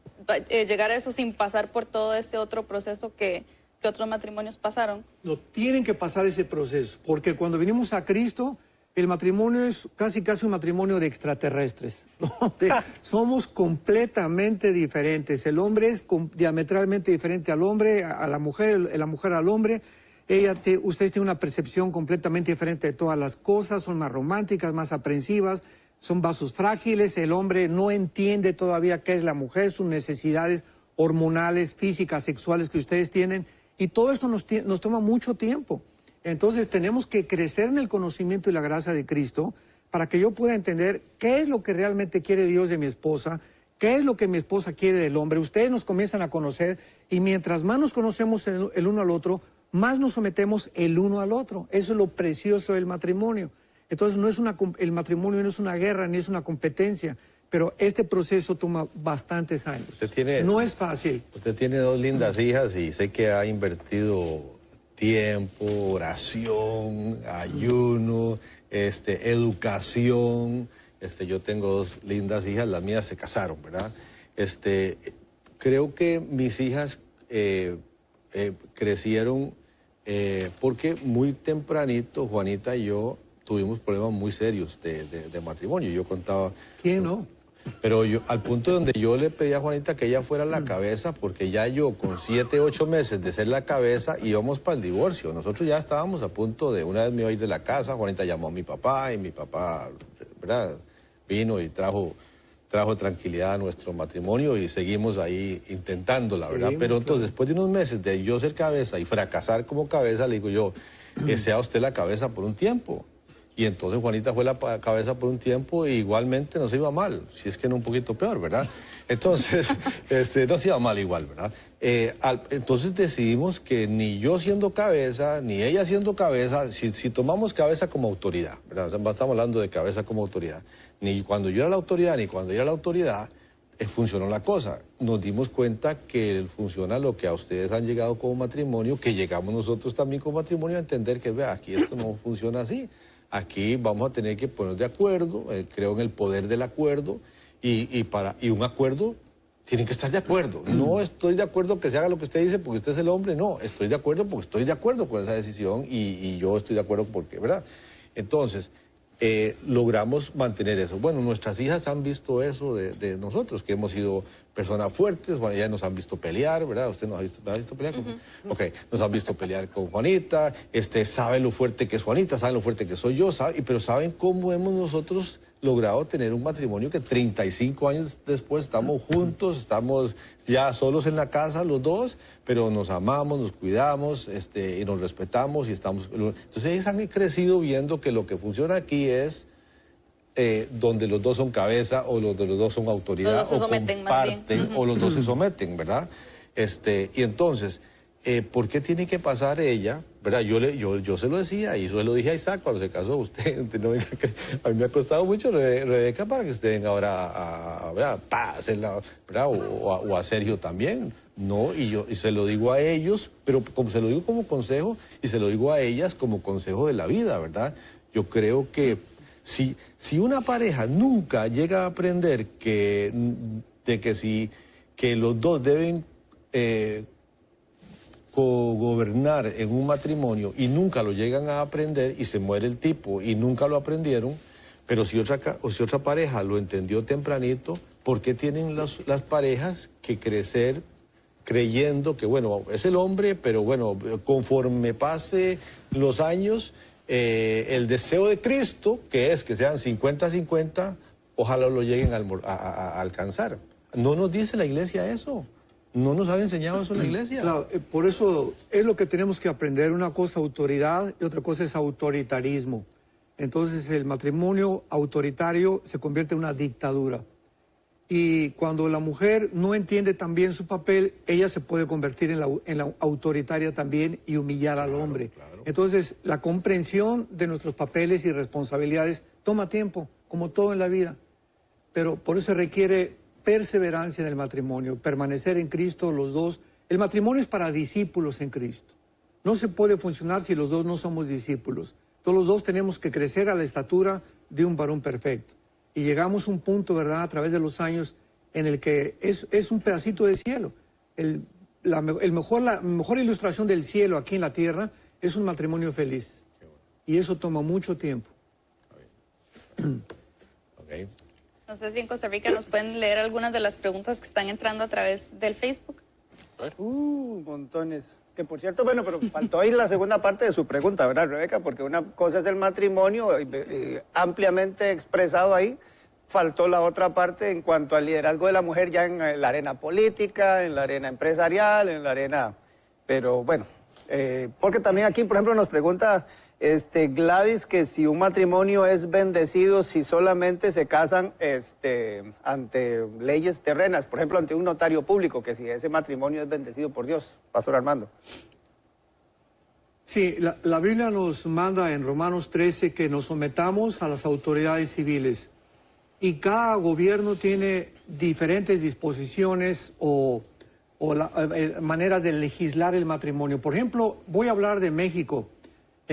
eh, llegar a eso sin pasar por todo ese otro proceso que, otros matrimonios pasaron? No, tienen que pasar ese proceso, porque cuando venimos a Cristo, el matrimonio es casi casi un matrimonio de extraterrestres. *laughs* Ah. somos completamente diferentes. El hombre es diametralmente diferente al hombre, a la mujer, la mujer al hombre. Ella te, ustedes tienen una percepción completamente diferente de todas las cosas, son más románticas, más aprensivas son vasos frágiles, el hombre no entiende todavía qué es la mujer, sus necesidades hormonales, físicas, sexuales que ustedes tienen, y todo esto nos, toma mucho tiempo. Entonces tenemos que crecer en el conocimiento y la gracia de Cristo para que yo pueda entender qué es lo que realmente quiere Dios de mi esposa, qué es lo que mi esposa quiere del hombre. Ustedes nos comienzan a conocer y mientras más nos conocemos el uno al otro, más nos sometemos el uno al otro. Eso es lo precioso del matrimonio. Entonces, no es una, el matrimonio no es una guerra ni es una competencia, pero este proceso toma bastantes años. no es fácil. Usted tiene dos lindas hijas y sé que ha invertido tiempo, oración, ayuno, este, educación. Este, yo tengo dos lindas hijas, las mías se casaron, ¿verdad? Este, creo que mis hijas eh, eh, crecieron eh, porque muy tempranito Juanita y yo tuvimos problemas muy serios de, de, matrimonio. Yo contaba... ¿Quién no? Pero yo, al punto donde yo le pedí a Juanita que ella fuera la mm. cabeza, porque ya yo con siete, ocho meses de ser la cabeza íbamos para el divorcio. Nosotros ya estábamos a punto de, una vez me iba a ir de la casa, Juanita llamó a mi papá y mi papá, ¿verdad? Vino y trajo, trajo tranquilidad a nuestro matrimonio y seguimos ahí intentando, la verdad. Pero entonces, después de unos meses de yo ser cabeza y fracasar como cabeza, le digo yo, que sea usted la cabeza por un tiempo y entonces Juanita fue la cabeza por un tiempo y igualmente igualmente se iba mal, si es que no un poquito peor, ¿verdad? Entonces, *laughs* este, se iba mal igual, ¿verdad? Eh, entonces decidimos que ni yo siendo cabeza, ni ella siendo cabeza, si, tomamos cabeza como autoridad, ¿verdad? estamos hablando de cabeza como autoridad, ni cuando yo era la autoridad, ni cuando ella era la autoridad, eh, funcionó la cosa. Nos dimos cuenta que funciona lo que a ustedes han llegado como matrimonio, que llegamos nosotros también como matrimonio a entender que, vea, aquí esto no funciona así aquí vamos a tener que ponernos de acuerdo, eh, creo en el poder del acuerdo, y, para, y un acuerdo tienen que estar de acuerdo. *clears throat* No estoy de acuerdo que se haga lo que usted dice porque usted es el hombre, no, estoy de acuerdo porque estoy de acuerdo con esa decisión y, yo estoy de acuerdo porque, ¿verdad? Entonces, eh, logramos mantener eso. Bueno, nuestras hijas han visto eso de, de nosotros, que hemos sido personas fuertes, ya nos han visto pelear, ¿verdad? Usted nos ha visto, pelear. Con... Ok, nos han visto pelear con Juanita, este, sabe lo fuerte que es Juanita, saben lo fuerte que soy yo, pero saben cómo hemos nosotros logrado tener un matrimonio que 35 años después estamos juntos, estamos ya solos en la casa los dos, pero nos amamos, nos cuidamos este, y nos respetamos y estamos... Entonces ellos han crecido viendo que lo que funciona aquí es eh, donde los dos son cabeza o los de los dos son autoridad o los dos se someten, ¿verdad? Este, y entonces, eh, ¿por qué tiene que pasar ella? ¿Verdad? Yo, le, yo, yo se lo decía y se lo dije a Isaac cuando se casó *laughs* usted. a mí me ha costado mucho Rebeca para que usted venga ahora a, O, a, Sergio también. No, y yo y se lo digo a ellos, pero como se lo digo como consejo y se lo digo a ellas como consejo de la vida, ¿verdad? Yo creo que si, una pareja nunca llega a aprender que, de que, si, los dos deben eh, gobernar en un matrimonio y nunca lo llegan a aprender y se muere el tipo y nunca lo aprendieron, pero si otra, o si otra pareja lo entendió tempranito, ¿por qué tienen las, las parejas que crecer creyendo que, bueno, es el hombre, pero bueno, conforme pase los años, eh, el deseo de Cristo, que es que sean 50-50, ojalá lo lleguen a, alcanzar. No nos dice la iglesia eso. No nos ha enseñado eso la iglesia. Claro, eh, por eso es lo que tenemos que aprender. Una cosa autoridad y otra cosa es autoritarismo. Entonces el matrimonio autoritario se convierte en una dictadura y cuando la mujer no entiende también su papel, ella se puede convertir en la, autoritaria también y humillar al hombre. Entonces, la comprensión de nuestros papeles y responsabilidades toma tiempo, como todo en la vida, pero por eso requiere perseverancia en el matrimonio, permanecer en Cristo los dos. El matrimonio es para discípulos en Cristo. No se puede funcionar si los dos no somos discípulos. Todos los dos tenemos que crecer a la estatura de un varón perfecto y llegamos a un punto, ¿verdad?, a través de los años en el que es, es un pedacito de cielo. El, la, el mejor, la mejor ilustración del cielo aquí en la tierra es un matrimonio feliz. Y eso toma mucho tiempo. *clears throat* Okay. No sé si en Costa Rica nos pueden leer algunas de las preguntas que están entrando a través del Facebook. Uh, montones. Que por cierto, bueno, pero faltó ahí la segunda parte de su pregunta, ¿verdad, Rebeca? Porque una cosa es el matrimonio eh, eh, ampliamente expresado ahí. Faltó la otra parte en cuanto al liderazgo de la mujer ya en eh, la arena política, en la arena empresarial, en la arena... Pero bueno, porque también aquí, por ejemplo, nos pregunta este, Gladys, que si un matrimonio es bendecido, si solamente se casan este, ante leyes terrenas, por ejemplo, ante un notario público, que si ese matrimonio es bendecido por Dios, Pastor Armando. Sí, la, Biblia nos manda en Romanos 13 que nos sometamos a las autoridades civiles y cada gobierno tiene diferentes disposiciones o, eh, eh, maneras de legislar el matrimonio. Por ejemplo, voy a hablar de México.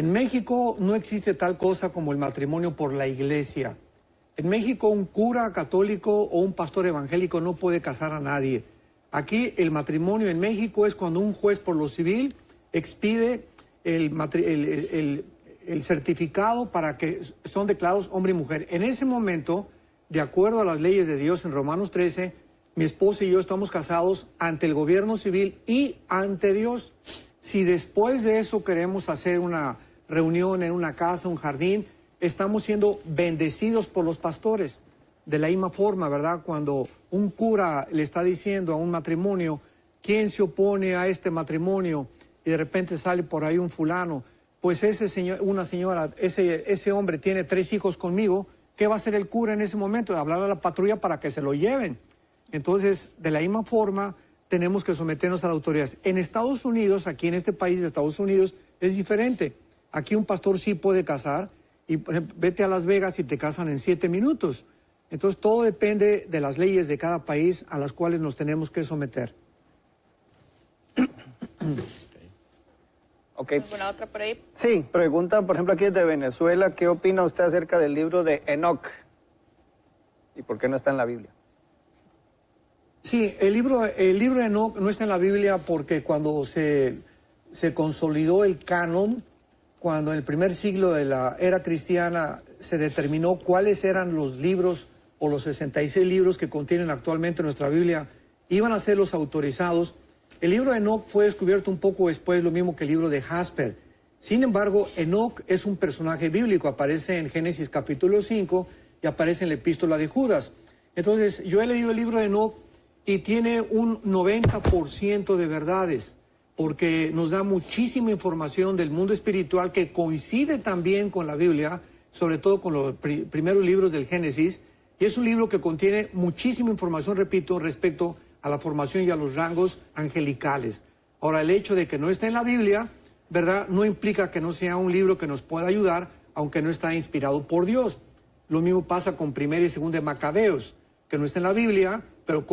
En México no existe tal cosa como el matrimonio por la iglesia. En México un cura católico o un pastor evangélico no puede casar a nadie. Aquí el matrimonio en México es cuando un juez por lo civil expide el, certificado para que son declarados hombre y mujer. En ese momento, de acuerdo a las leyes de Dios en Romanos 13, mi esposa y yo estamos casados ante el gobierno civil y ante Dios. Si después de eso queremos hacer una reunión, en una casa, un jardín. Estamos siendo bendecidos por los pastores. De la misma forma, ¿verdad? Cuando un cura le está diciendo a un matrimonio, ¿quién se opone a este matrimonio? Y de repente sale por ahí un fulano, pues ese señor, una señora, ese, ese hombre tiene tres hijos conmigo, ¿qué va a hacer el cura en ese momento? Hablar a la patrulla para que se lo lleven. Entonces, de la misma forma, tenemos que someternos a las autoridades. En Estados Unidos, aquí en este país de Estados Unidos, es diferente. Aquí un pastor sí puede casar y vete a Las Vegas y te casan en siete minutos. Entonces todo depende de las leyes de cada país a las cuales nos tenemos que someter. Okay. ¿Alguna otra por ahí? Sí, pregunta, por ejemplo, aquí de Venezuela, ¿qué opina usted acerca del libro de Enoch? ¿Y por qué no está en la Biblia? Sí, el libro, el libro de Enoch no está en la Biblia porque cuando se, se consolidó el canon, cuando en el primer siglo de la era cristiana se determinó cuáles eran los libros o los 66 libros que contienen actualmente nuestra Biblia, iban a ser los autorizados. El libro de Enoch fue descubierto un poco después, lo mismo que el libro de Jasper. Sin embargo, Enoch es un personaje bíblico, aparece en Génesis capítulo 5 y aparece en la epístola de Judas. Entonces, yo he leído el libro de Enoch y tiene un 90% de verdades porque nos da muchísima información del mundo espiritual que coincide también con la Biblia, sobre todo con los primeros libros del Génesis. Y es un libro que contiene muchísima información, repito, respecto a la formación y a los rangos angelicales. Ahora, el hecho de que no esté en la Biblia, ¿verdad? No implica que no sea un libro que nos pueda ayudar, aunque no está inspirado por Dios. Lo mismo pasa con Primera y Segunda de Macabeos, que no está en la Biblia, pero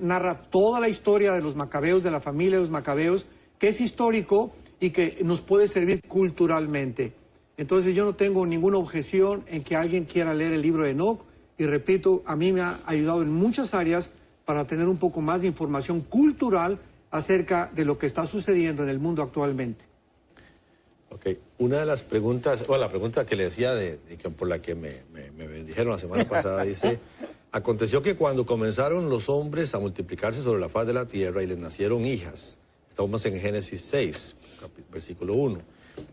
narra toda la historia de los Macabeos, de la familia de los Macabeos, que es histórico y que nos puede servir culturalmente. Entonces yo no tengo ninguna objeción en que alguien quiera leer el libro de Enoch y repito, a mí me ha ayudado en muchas áreas para tener un poco más de información cultural acerca de lo que está sucediendo en el mundo actualmente. Ok, una de las preguntas, o la pregunta que le decía, de, que por la que me, me, bendijeron la semana pasada, *laughs* dice, aconteció que cuando comenzaron los hombres a multiplicarse sobre la faz de la tierra y les nacieron hijas, Estamos en Génesis 6, versículo 1.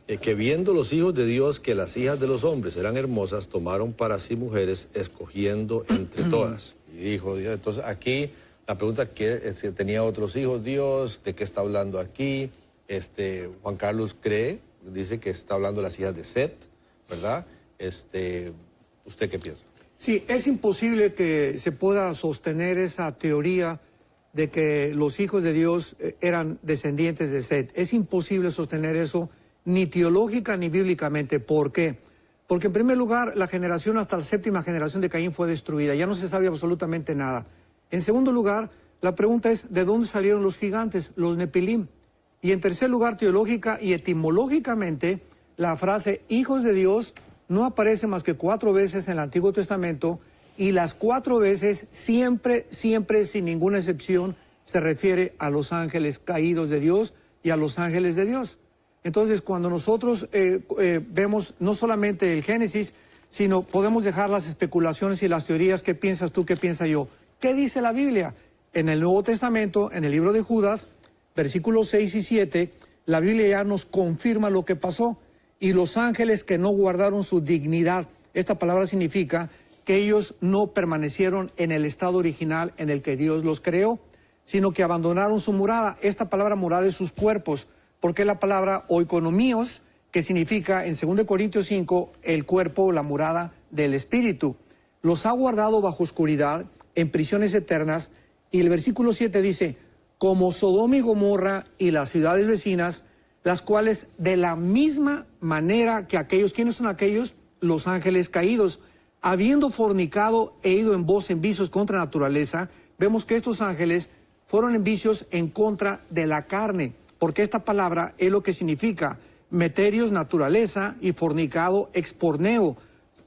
Eh, que viendo los hijos de Dios que las hijas de los hombres eran hermosas, tomaron para sí mujeres, escogiendo entre todas. Y dijo Dios, entonces aquí la pregunta que este, si tenía otros hijos Dios, de qué está hablando aquí. Este, Juan Carlos cree, dice que está hablando de las hijas de Set, ¿verdad? Este, ¿Usted qué piensa? Sí, es imposible que se pueda sostener esa teoría de que los hijos de Dios eh, eran descendientes de Seth. Es imposible sostener eso ni teológica ni bíblicamente. ¿Por qué? Porque en primer lugar, la generación hasta la séptima generación de Caín fue destruida, ya no se sabe absolutamente nada. En segundo lugar, la pregunta es, ¿de dónde salieron los gigantes, los Nepilim? Y en tercer lugar, teológica y etimológicamente, la frase hijos de Dios no aparece más que cuatro veces en el Antiguo Testamento y las cuatro veces, siempre, siempre, sin ninguna excepción, se refiere a los ángeles caídos de Dios y a los ángeles de Dios. Entonces, cuando nosotros eh, eh, vemos no solamente el Génesis, sino podemos dejar las especulaciones y las teorías, qué piensas tú, qué piensa yo. ¿Qué dice la Biblia? En el Nuevo Testamento, en el libro de Judas, versículos 6 y 7, la Biblia ya nos confirma lo que pasó. Y los ángeles que no guardaron su dignidad, esta palabra significa que ellos no permanecieron en el estado original en el que Dios los creó, sino que abandonaron su morada. Esta palabra morada es sus cuerpos, porque la palabra oikonomios que significa en 2 Corintios 5, el cuerpo, o la morada del Espíritu. Los ha guardado bajo oscuridad, en prisiones eternas, y el versículo 7 dice, como Sodoma y Gomorra y las ciudades vecinas, las cuales de la misma manera que aquellos, ¿quiénes son aquellos? Los ángeles caídos, Habiendo fornicado e ido en voz en vicios contra naturaleza, vemos que estos ángeles fueron en vicios en contra de la carne, porque esta palabra es lo que significa meterios naturaleza y fornicado exporneo.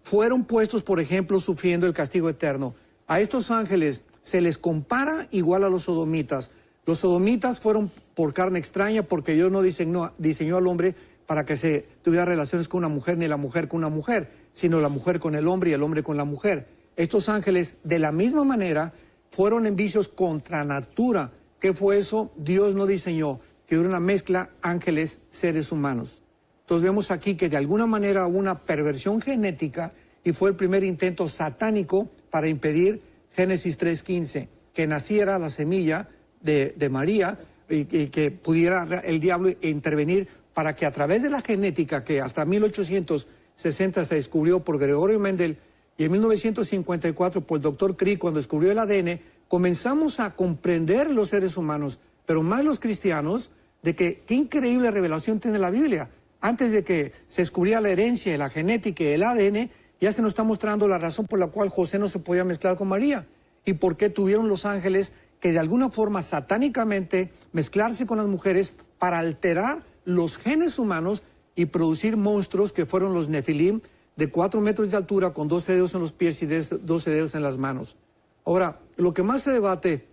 Fueron puestos, por ejemplo, sufriendo el castigo eterno. A estos ángeles se les compara igual a los sodomitas. Los sodomitas fueron por carne extraña porque Dios no diseñó, diseñó al hombre para que se tuviera relaciones con una mujer ni la mujer con una mujer sino la mujer con el hombre y el hombre con la mujer. Estos ángeles, de la misma manera, fueron en vicios contra natura. ¿Qué fue eso? Dios no diseñó, que hubiera una mezcla ángeles, seres humanos. Entonces vemos aquí que de alguna manera hubo una perversión genética y fue el primer intento satánico para impedir Génesis 3.15, que naciera la semilla de, María y, y, que pudiera el diablo intervenir para que a través de la genética, que hasta 1800 60 se descubrió por Gregorio Mendel y en 1954 por el doctor Crick cuando descubrió el ADN, comenzamos a comprender los seres humanos, pero más los cristianos, de que qué increíble revelación tiene la Biblia. Antes de que se descubriera la herencia, la genética, y el ADN, ya se nos está mostrando la razón por la cual José no se podía mezclar con María y por qué tuvieron los ángeles que de alguna forma satánicamente mezclarse con las mujeres para alterar los genes humanos y producir monstruos que fueron los nefilim de cuatro metros de altura con 12 dedos en los pies y 12 dedos en las manos. Ahora, lo que más se debate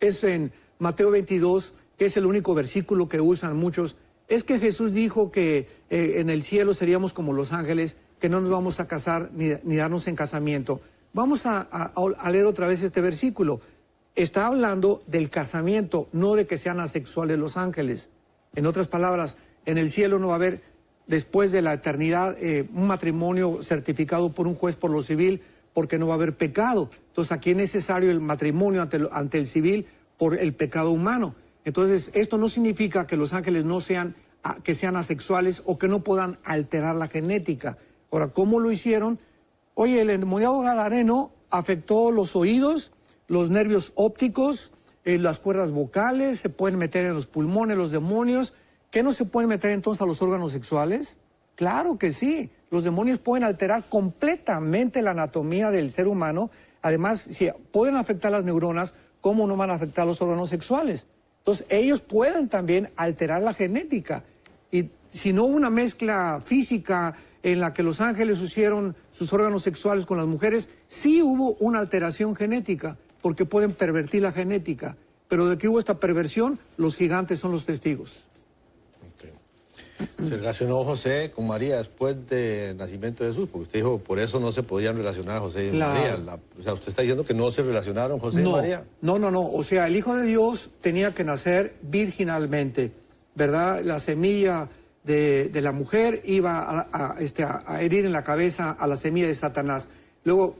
es en Mateo 22, que es el único versículo que usan muchos, es que Jesús dijo que eh, en el cielo seríamos como los ángeles, que no nos vamos a casar ni, darnos en casamiento. Vamos a leer otra vez este versículo. Está hablando del casamiento, no de que sean asexuales los ángeles. En otras palabras, en el cielo no va a haber, después de la eternidad, eh, un matrimonio certificado por un juez por lo civil, porque no va a haber pecado. Entonces aquí es necesario el matrimonio ante el, civil por el pecado humano. Entonces esto no significa que los ángeles no sean, ah, que sean asexuales o que no puedan alterar la genética. Ahora, ¿cómo lo hicieron? Oye, el endemoniado gadareno afectó los oídos, los nervios ópticos, eh, las cuerdas vocales, se pueden meter en los pulmones los demonios, ¿Qué no se pueden meter entonces a los órganos sexuales? Claro que sí. Los demonios pueden alterar completamente la anatomía del ser humano. Además, si pueden afectar las neuronas, ¿cómo no van a afectar los órganos sexuales? Entonces, ellos pueden también alterar la genética. Y si no hubo una mezcla física en la que los ángeles hicieron sus órganos sexuales con las mujeres, sí hubo una alteración genética, porque pueden pervertir la genética. Pero de que hubo esta perversión, los gigantes son los testigos se relacionó José con María después del nacimiento de Jesús, porque usted dijo, por eso no se podían relacionar José y María. o sea, usted está diciendo que no se relacionaron José y María. No, no, no. O sea, el Hijo de Dios tenía que nacer virginalmente, ¿verdad? La semilla de, la mujer iba este, a, herir en la cabeza a la semilla de Satanás. Luego,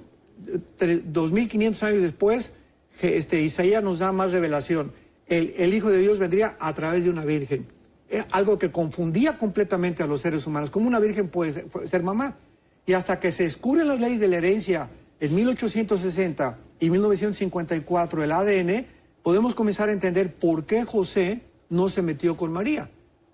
2.500 años después, este, Isaías nos da más revelación. el, Hijo de Dios vendría a través de una virgen algo que confundía completamente a los seres humanos. ¿Cómo una virgen puede ser, mamá? Y hasta que se descubren las leyes de la herencia en 1860 y 1954, el ADN, podemos comenzar a entender por qué José no se metió con María.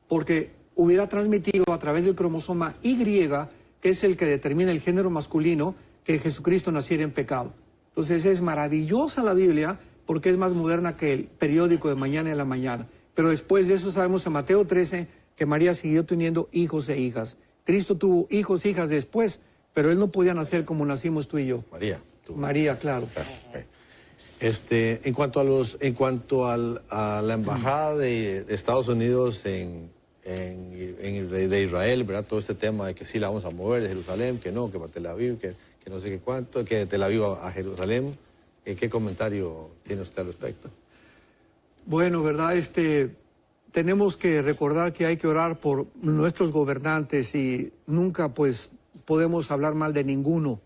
Porque hubiera transmitido a través del cromosoma Y, que es el que determina el género masculino, que Jesucristo naciera en pecado. Entonces es maravillosa la Biblia porque es más moderna que el periódico de mañana en la mañana. Pero después de eso sabemos en Mateo 13 que María siguió teniendo hijos e hijas. Cristo tuvo hijos e hijas después, pero él no podía nacer como nacimos tú y yo. María. María, claro. Ah, este, en cuanto a los, en cuanto a la embajada de Estados Unidos en, en, de Israel, ¿verdad? Todo este tema de que sí la vamos a mover de Jerusalén, que no, que para Tel Aviv, que, no sé qué cuánto, que de Tel Aviv a Jerusalén. Eh, ¿Qué comentario tiene usted al respecto? Bueno, ¿verdad? Este, tenemos que recordar que hay que orar por nuestros gobernantes y nunca pues podemos hablar mal de ninguno.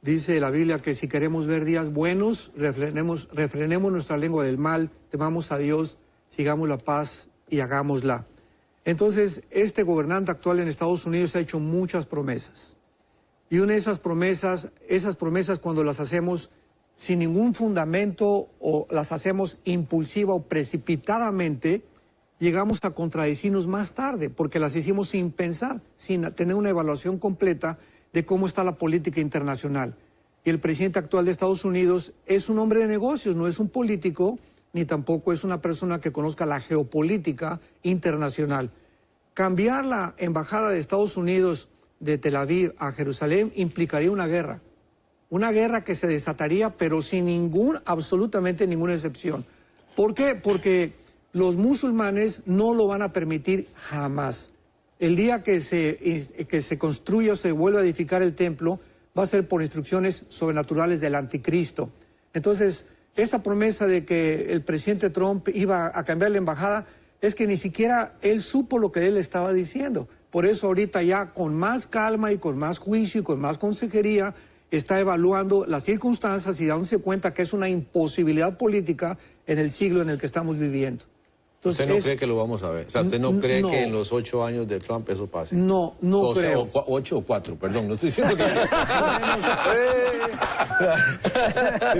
Dice la Biblia que si queremos ver días buenos, refrenemos, refrenemos nuestra lengua del mal, temamos a Dios, sigamos la paz y hagámosla. Entonces, este gobernante actual en Estados Unidos ha hecho muchas promesas. Y una de esas promesas, esas promesas cuando las hacemos, sin ningún fundamento o las hacemos impulsiva o precipitadamente, llegamos a contradecirnos más tarde, porque las hicimos sin pensar, sin tener una evaluación completa de cómo está la política internacional. Y el presidente actual de Estados Unidos es un hombre de negocios, no es un político, ni tampoco es una persona que conozca la geopolítica internacional. Cambiar la embajada de Estados Unidos de Tel Aviv a Jerusalén implicaría una guerra una guerra que se desataría, pero sin ningún, absolutamente ninguna excepción. ¿Por qué? Porque los musulmanes no lo van a permitir jamás. El día que se, eh, que se construya o se vuelva a edificar el templo va a ser por instrucciones sobrenaturales del anticristo. Entonces, esta promesa de que el presidente Trump iba a cambiar la embajada es que ni siquiera él supo lo que él estaba diciendo. Por eso ahorita ya con más calma y con más juicio y con más consejería está evaluando las circunstancias y dándose cuenta que es una imposibilidad política en el siglo en el que estamos viviendo. Entonces, ¿Usted no cree que lo vamos a ver? ¿usted no cree que en los ocho años de Trump eso pase? No, no o Sea, ocho o cuatro, perdón, no estoy diciendo que... *laughs* sí,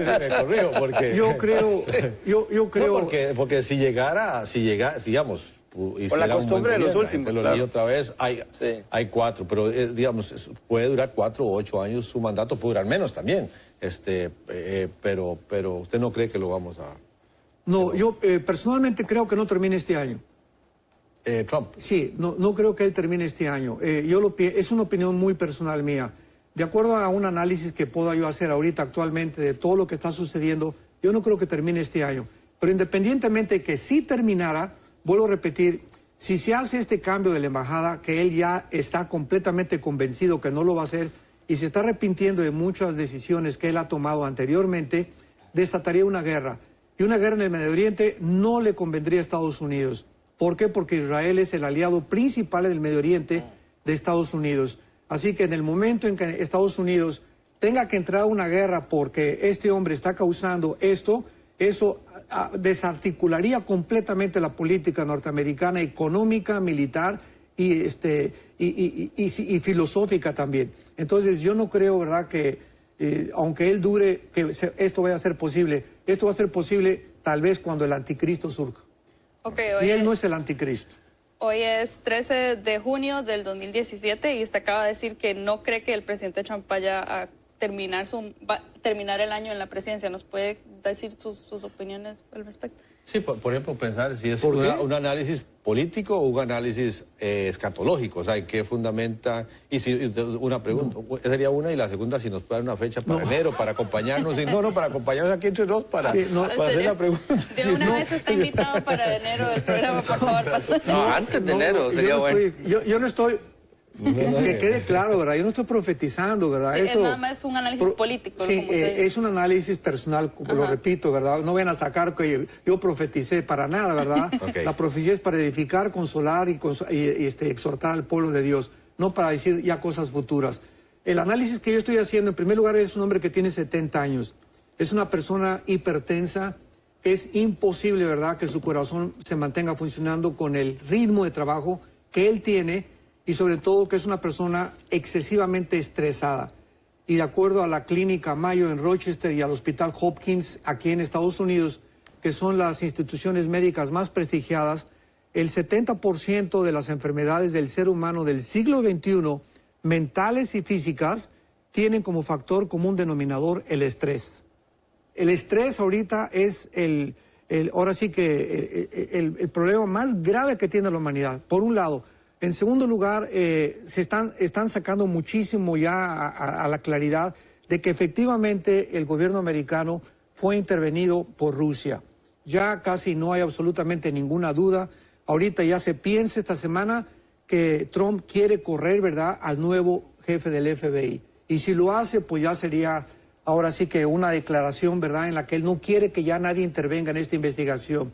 se me porque... Yo creo, *laughs* yo, yo creo... porque, porque si llegara, si llegara, digamos, por la costumbre de los últimos. Lo otra vez, hay, hay cuatro, pero eh, digamos, puede durar cuatro o ocho años su mandato, puede durar menos también. Este, eh, eh, pero, pero usted no cree que lo vamos a. No, yo personalmente creo que no termine este año. Trump. Sí, no, no creo que él termine este año. yo lo, es una opinión muy personal mía. De acuerdo a un análisis que pueda yo hacer ahorita actualmente de todo lo que está sucediendo, yo no creo que termine este año. Pero independientemente de que sí terminara, vuelvo a repetir, si se hace este cambio de la embajada, que él ya está completamente convencido que no lo va a hacer y se está arrepintiendo de muchas decisiones que él ha tomado anteriormente, desataría una guerra. Y una guerra en el Medio Oriente no le convendría a Estados Unidos. ¿Por qué? Porque Israel es el aliado principal del Medio Oriente de Estados Unidos. Así que en el momento en que Estados Unidos tenga que entrar a una guerra porque este hombre está causando esto, eso desarticularía completamente la política norteamericana económica, militar y, este, y, filosófica también. Entonces yo no creo, ¿verdad?, que eh, aunque él dure, que esto vaya a ser posible. Esto va a ser posible tal vez cuando el anticristo surja. Okay, y él no es el anticristo. Hoy es 13 de junio del 2017 y usted acaba de decir que no cree que el presidente Trump vaya a terminar, terminar el año en la presidencia. ¿Nos puede decir sus, opiniones al respecto. Sí, por, ejemplo, pensar si es un análisis político o un análisis eh, escatológico, o sea, ¿qué fundamenta? Y si una pregunta, sería una, y la segunda, si nos puede dar una fecha para enero, para acompañarnos, y, no, no, para acompañarnos aquí entre dos, para, hacer la pregunta. *laughs* De una vez está invitado para enero el programa, por favor, pasa. *laughs* No, antes de enero, sería bueno. yo no estoy que quede claro, ¿verdad? Yo no estoy profetizando, ¿verdad? Esto, es un análisis político. Sí, eh, es un análisis personal, lo repito, ¿verdad? No ven a sacar que yo, profeticé para nada, ¿verdad? *laughs* La profecía es para edificar, consolar y, este, exhortar al pueblo de Dios, no para decir ya cosas futuras. El análisis que yo estoy haciendo, en primer lugar, es un hombre que tiene 70 años. Es una persona hipertensa. Es imposible, ¿verdad?, que su corazón se mantenga funcionando con el ritmo de trabajo que él tiene y sobre todo que es una persona excesivamente estresada. Y de acuerdo a la clínica Mayo en Rochester y al Hospital Hopkins aquí en Estados Unidos, que son las instituciones médicas más prestigiadas, el 70% de las enfermedades del ser humano del siglo XXI, mentales y físicas, tienen como factor común denominador el estrés. El estrés ahorita es el, el ahora sí que eh, eh, el problema más grave que tiene la humanidad. Por un lado, en segundo lugar, eh, se están, sacando muchísimo ya a, la claridad de que efectivamente el gobierno americano fue intervenido por Rusia. Ya casi no hay absolutamente ninguna duda. Ahorita ya se piensa esta semana que Trump quiere correr, ¿verdad?, al nuevo jefe del FBI. Y si lo hace, pues ya sería ahora sí que una declaración, ¿verdad?, en la que él no quiere que ya nadie intervenga en esta investigación.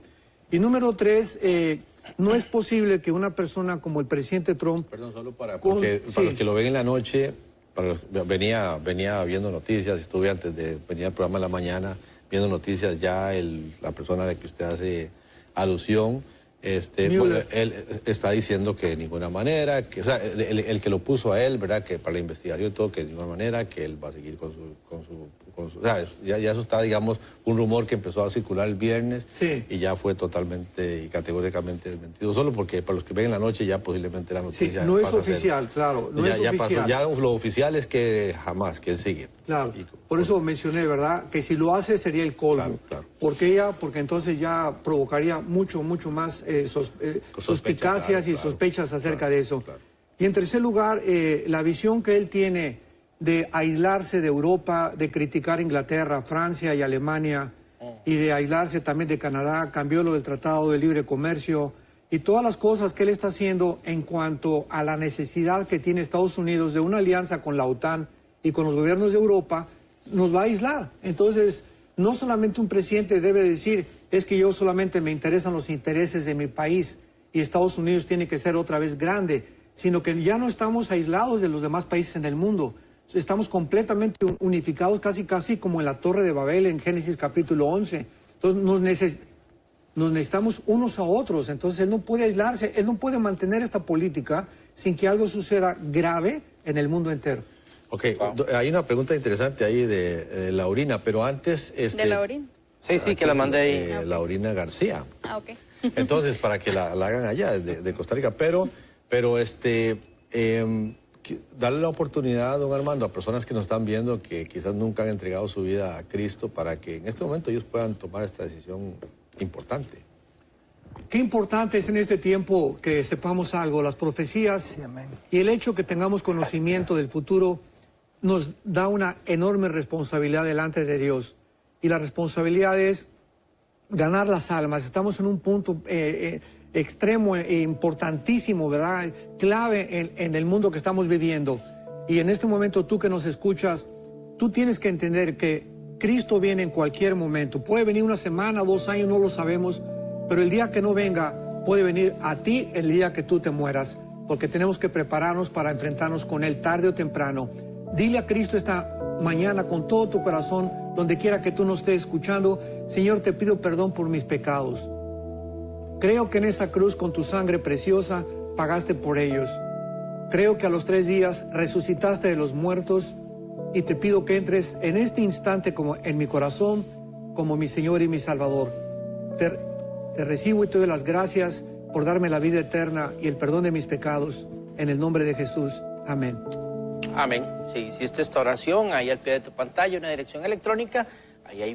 Y número tres, eh, no es posible que una persona como el presidente Trump... Perdón, solo para, los que lo ven en la noche, venía, venía viendo noticias, estuve antes de venir al programa en la mañana viendo noticias ya la persona a la que usted hace alusión. Este, pues, él está diciendo que de ninguna manera, que, o sea, el, que lo puso a él, ¿verdad? Que para la investigación y todo, que de ninguna manera, que él va a seguir con su o sea, ya, eso está, digamos, un rumor que empezó a circular el viernes y ya fue totalmente y categóricamente desmentido. Solo porque para los que ven la noche ya posiblemente la noticia. Sí, no es oficial, claro. ya, ya lo oficial es que jamás, que él sigue. Claro. por eso mencioné, ¿verdad? Que si lo hace sería el colmo. Porque ella, porque entonces ya provocaría mucho, mucho más eh, eh y sospechas acerca de eso. Y en tercer lugar, eh, la visión que él tiene de aislarse de Europa, de criticar Inglaterra, Francia y Alemania, y de aislarse también de Canadá, cambió lo del Tratado de Libre Comercio y todas las cosas que él está haciendo en cuanto a la necesidad que tiene Estados Unidos de una alianza con la OTAN y con los gobiernos de Europa, nos va a aislar. Entonces, no solamente un presidente debe decir, es que yo solamente me interesan los intereses de mi país y Estados Unidos tiene que ser otra vez grande, sino que ya no estamos aislados de los demás países en el mundo estamos completamente unificados, casi casi como en la Torre de Babel en Génesis capítulo 11. Entonces nos, nos necesitamos unos a otros. Entonces él no puede aislarse, él no puede mantener esta política sin que algo suceda grave en el mundo entero. Ok, hay una pregunta interesante ahí de, eh, Laurina, pero antes... Este, ¿De Laurina? Sí, sí, que la mandé ahí. Eh, ah, Laurina García. Ah, ok. Entonces, para que la, hagan allá, de, Costa Rica. Pero, pero este... Em, darle la oportunidad, don Armando, a personas que nos están viendo que quizás nunca han entregado su vida a Cristo para que en este momento ellos puedan tomar esta decisión importante. Qué importante es en este tiempo que sepamos algo, las profecías y el hecho que tengamos conocimiento del futuro nos da una enorme responsabilidad delante de Dios. Y la responsabilidad es ganar las almas. Estamos en un punto eh, eh, extremo e importantísimo, ¿verdad? Clave en, el mundo que estamos viviendo. Y en este momento tú que nos escuchas, tú tienes que entender que Cristo viene en cualquier momento. Puede venir una semana, dos años, no lo sabemos, pero el día que no venga puede venir a ti el día que tú te mueras, porque tenemos que prepararnos para enfrentarnos con Él tarde o temprano. Dile a Cristo esta mañana con todo tu corazón, donde quiera que tú no estés escuchando, Señor, te pido perdón por mis pecados. Creo que en esa cruz con tu sangre preciosa pagaste por ellos. Creo que a los tres días resucitaste de los muertos y te pido que entres en este instante como en mi corazón como mi Señor y mi Salvador. Te, recibo y te doy las gracias por darme la vida eterna y el perdón de mis pecados. En el nombre de Jesús. Amén. Amén. Si hiciste esta oración, ahí al pie de tu pantalla una dirección electrónica, ahí hay